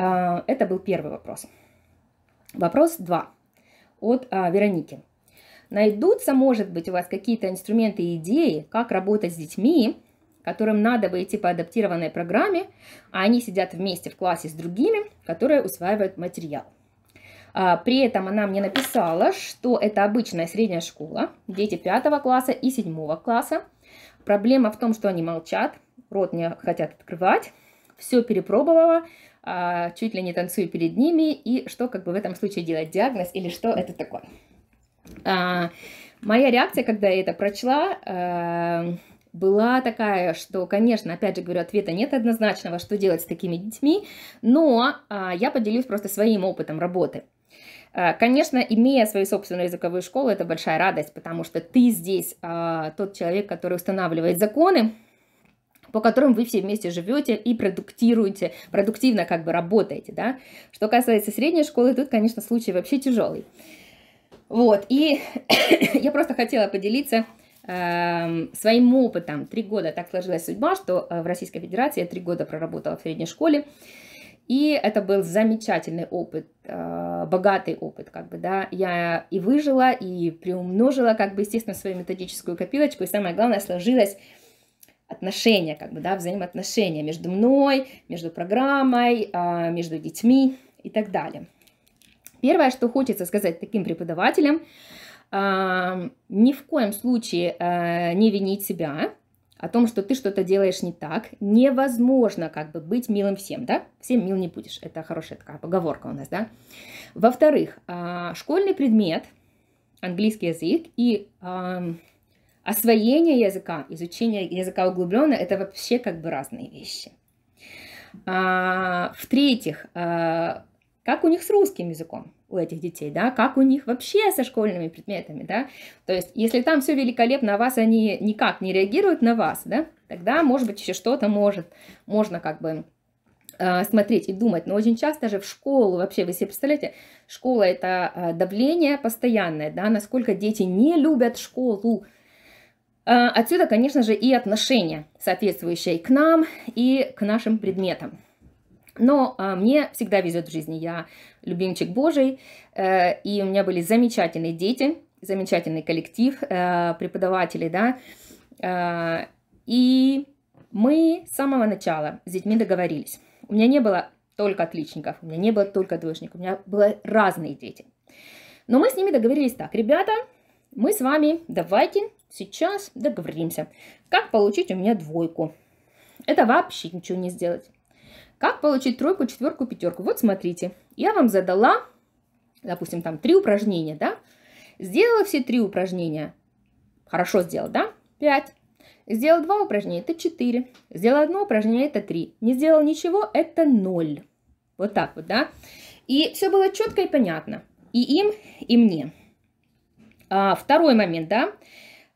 А, это был первый вопрос. Вопрос 2 от а, Вероники. Найдутся, может быть, у вас какие-то инструменты и идеи, как работать с детьми, которым надо бы идти по адаптированной программе, а они сидят вместе в классе с другими, которые усваивают материал. А, при этом она мне написала, что это обычная средняя школа, дети 5 класса и 7 класса. Проблема в том, что они молчат, рот не хотят открывать. Все перепробовала, а, чуть ли не танцую перед ними, и что как бы в этом случае делать, диагноз или что это такое. А, моя реакция, когда я это прочла, а, была такая, что, конечно, опять же говорю, ответа нет однозначного, что делать с такими детьми, но я поделюсь просто своим опытом работы. Конечно, имея свою собственную языковую школу, это большая радость, потому что ты здесь тот человек, который устанавливает законы, по которым вы все вместе живете и продуктируете, продуктивно как бы работаете, да. Что касается средней школы, тут, конечно, случай вообще тяжелый. Вот, и я просто хотела поделиться э, своим опытом. Три года так сложилась судьба, что э, в Российской Федерации я три года проработала в средней школе. И это был замечательный опыт, э, богатый опыт, как бы, да. Я и выжила, и приумножила, как бы, естественно, свою методическую копилочку, и самое главное, сложилась отношения, как бы, да, взаимоотношения между мной, между программой, а, между детьми и так далее. Первое, что хочется сказать таким преподавателям, а, ни в коем случае а, не винить себя о том, что ты что-то делаешь не так. Невозможно как бы быть милым всем, да? Всем мил не будешь. Это хорошая такая поговорка у нас, да? Во-вторых, школьный предмет, английский язык и Освоение языка, изучение языка углубленно – это вообще как бы разные вещи. А, В-третьих, а, как у них с русским языком? у этих детей, да, как у них вообще со школьными предметами, да, то есть если там все великолепно, а вас они никак не реагируют на вас, да, тогда, может быть, еще что-то может, можно как бы а, смотреть и думать, но очень часто же в школу, вообще, вы себе представляете, школа это а, давление постоянное, да, насколько дети не любят школу, а, отсюда, конечно же, и отношение, соответствующее к нам и к нашим предметам. Но а, мне всегда везет в жизни, я любимчик Божий, э, и у меня были замечательные дети, замечательный коллектив э, преподавателей, да, э, и мы с самого начала с детьми договорились. У меня не было только отличников, у меня не было только двоечников, у меня были разные дети. Но мы с ними договорились так, ребята, мы с вами давайте сейчас договоримся, как получить у меня двойку. Это вообще ничего не сделать. Как получить тройку, четверку, пятерку? Вот смотрите, я вам задала, допустим, там три упражнения, да? Сделала все три упражнения, хорошо сделала, да? Пять. Сделал два упражнения, это четыре. Сделал одно упражнение, это три. Не сделал ничего, это ноль. Вот так вот, да? И все было четко и понятно. И им, и мне. А, второй момент, да?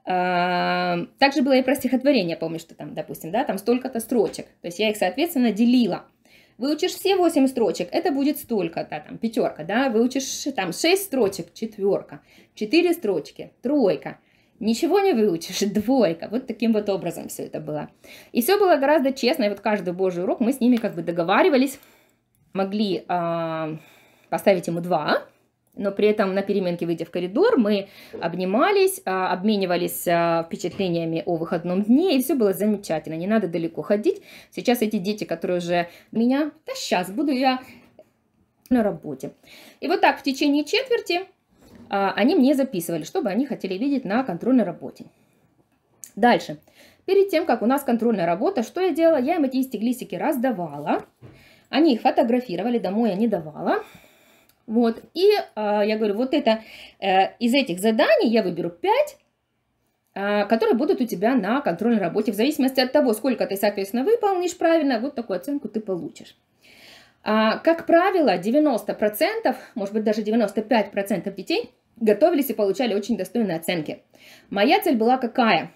Эм, также было и про стихотворение, помню, что там, допустим, да, там столько-то строчек. То есть я их, соответственно, делила. Выучишь все 8 строчек, это будет столько-то, там, пятерка, да, выучишь там 6 строчек, четверка, 4 строчки, тройка, ничего не выучишь, двойка. Вот таким вот образом все это было. И все было гораздо честно, и вот каждый божий урок мы с ними как бы договаривались, могли э, поставить ему два, но при этом на переменке, выйдя в коридор, мы обнимались, а, обменивались а, впечатлениями о выходном дне, и все было замечательно, не надо далеко ходить. Сейчас эти дети, которые уже меня, да сейчас буду я на работе. И вот так в течение четверти а, они мне записывали, что бы они хотели видеть на контрольной работе. Дальше. Перед тем, как у нас контрольная работа, что я делала? Я им эти стеглисики раздавала. Они их фотографировали, домой я не давала. Вот. И э, я говорю, вот это э, из этих заданий я выберу 5, э, а, которые будут у тебя на контрольной работе. В зависимости от того, сколько ты, соответственно, выполнишь правильно, вот такую оценку ты получишь. А, как правило, 90%, может быть даже 95% детей готовились и получали очень достойные оценки. Моя цель была какая?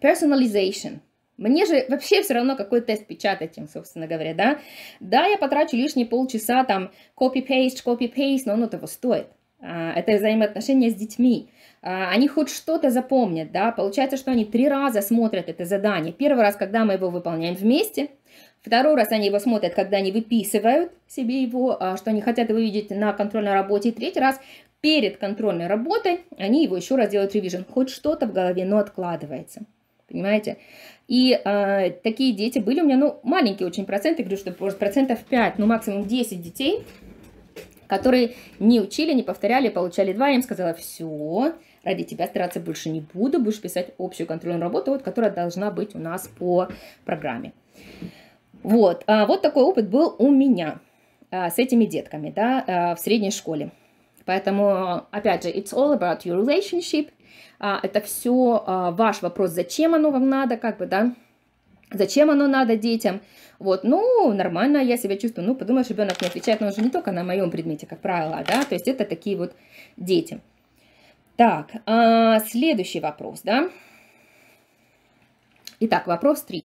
Personalization – мне же вообще все равно, какой тест печатать им, собственно говоря, да. Да, я потрачу лишние полчаса, там, copy-paste, copy-paste, но оно того стоит. А, это взаимоотношения с детьми. А, они хоть что-то запомнят, да. Получается, что они три раза смотрят это задание. Первый раз, когда мы его выполняем вместе, Второй раз они его смотрят, когда они выписывают себе его, а, что они хотят его видеть на контрольной работе. И третий раз перед контрольной работой они его еще раз делают ревизион. Хоть что-то в голове, но откладывается понимаете? И э, такие дети были у меня, ну, маленькие очень проценты, говорю, что процентов 5, ну, максимум 10 детей, которые не учили, не повторяли, получали 2, я им сказала, все, ради тебя стараться больше не буду, будешь писать общую контрольную работу, вот, которая должна быть у нас по программе. Вот, а, вот такой опыт был у меня а, с этими детками, да, а, в средней школе. Поэтому, опять же, it's all about your relationship, а, это все а, ваш вопрос, зачем оно вам надо, как бы, да, зачем оно надо детям. Вот, ну, нормально, я себя чувствую. Ну, подумаешь, ребенок не отвечает, но он же не только на моем предмете, как правило, да, то есть это такие вот дети. Так, а, следующий вопрос, да. Итак, вопрос 3.